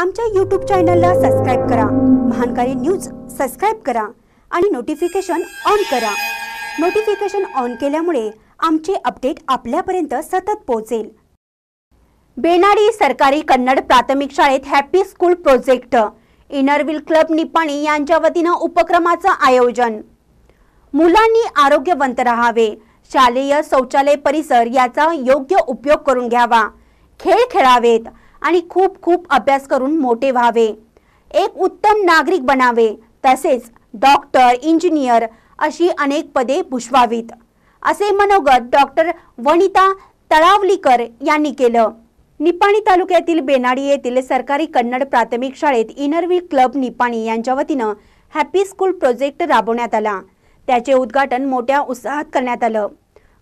आमच्या यूट्यूब चॅनलला सबस्क्राईब करा महानकारी न्यूज सबस्क्राईब करा आणि नोटिफिकेशन ऑन करा नोटिफिकेशन ऑन केल्यामुळे आमचे अपडेट आपल्यापर्यंत सतत पोहोचेल बेनाडी सरकारी कन्नड प्राथमिक शाळेत happy school project inner wheel club Nipani यांच्या वतीनं उपक्रमाचं आयोजन मुलांनी आरोग्यवंत राहावे शालेय शौचालय परिसर याचा योग्य उपयोग करून घ्यावा खेळ खेळावेत आणि खूप खूप अभ्यास करून मोठे व्हावे एक उत्तम नागरिक बनावे तसेच डॉक्टर इंजिनियर अशी अनेक पदे भुषवावीत असे मनोगत डॉक्टर वनिता तळावलीकर यांनी केलं निपाणी तालुक्यातील बेनाडी येथील सरकारी कन्नड प्राथमिक शाळेत इनरवी क्लब निपाणी यांच्या वतीनं हॅपी स्कूल प्रोजेक्ट राबवण्यात आला त्याचे उद्घाटन मोठ्या उत्साहात करण्यात आलं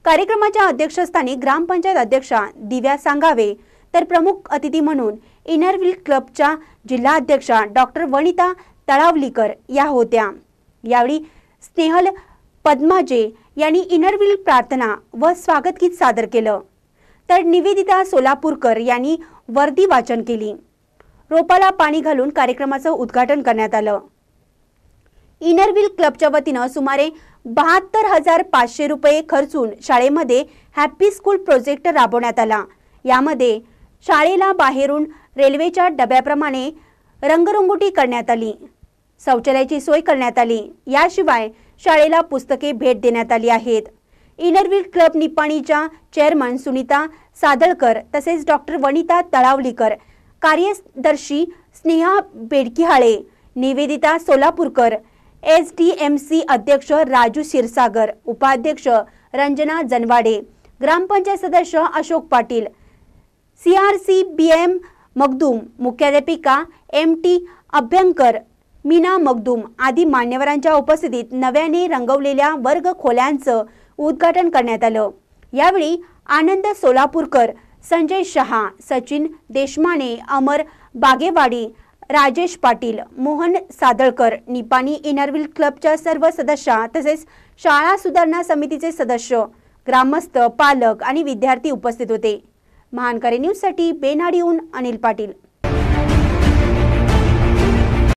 कार्यक्रमाच्या अध्यक्षस्थानी ग्रामपंचायत अध्यक्षा दिव्या सांगावे तर प्रमुख अतिथी म्हणून व्हील क्लबच्या जिल्हाध्यक्षा डॉक्टर वनिता तळावलीकर या होत्या यावेळी स्नेहल पद्माजे यांनी इनरव्हील प्रार्थना व गीत सादर केलं तर निवेदिता सोलापूरकर यांनी वर्दी वाचन केली रोपाला पाणी घालून कार्यक्रमाचं उद्घाटन करण्यात आलं व्हील क्लबच्या वतीनं सुमारे बहात्तर हजार पाचशे रुपये खर्चून शाळेमध्ये हॅपी स्कूल प्रोजेक्ट राबवण्यात आला यामध्ये शाळेला बाहेरून रेल्वेच्या डब्याप्रमाणे रंगरंगोटी करण्यात आली शौचालयाची सोय करण्यात आली याशिवाय शाळेला पुस्तके भेट देण्यात आली आहेत इनरव्हील क्लब निपाणीच्या चेअरमन सुनीता सादळकर तसेच डॉक्टर वनिता तळावलीकर कार्यदर्शी Sneha Bedkihale Nivedita Solapurkar S D M C अध्यक्ष राजू क्षीरसागर उपाध्यक्ष रंजना जनवाडे ग्रामपंचायत सदस्य Ashok Patil C R C B M Magdum मुख्याध्यापिका एम टी अभ्यंकर मीना मगदूम आदी मान्यवरांच्या उपस्थितीत नव्याने रंगवलेल्या वर्ग खोल्यांचं उद्घाटन करण्यात आलं यावेळी आनंद सोलापूरकर संजय शहा सचिन देशमाने अमर बागेवाडी राजेश पाटील मोहन सादळकर निपाणी इनरविल क्लबच्या सर्व सदस्या तसेच शाळा सुधारणा समितीचे सदस्य ग्रामस्थ पालक आणि विद्यार्थी उपस्थित होते महानकरे न्यूजसाठी बेनाडीहून अनिल पाटील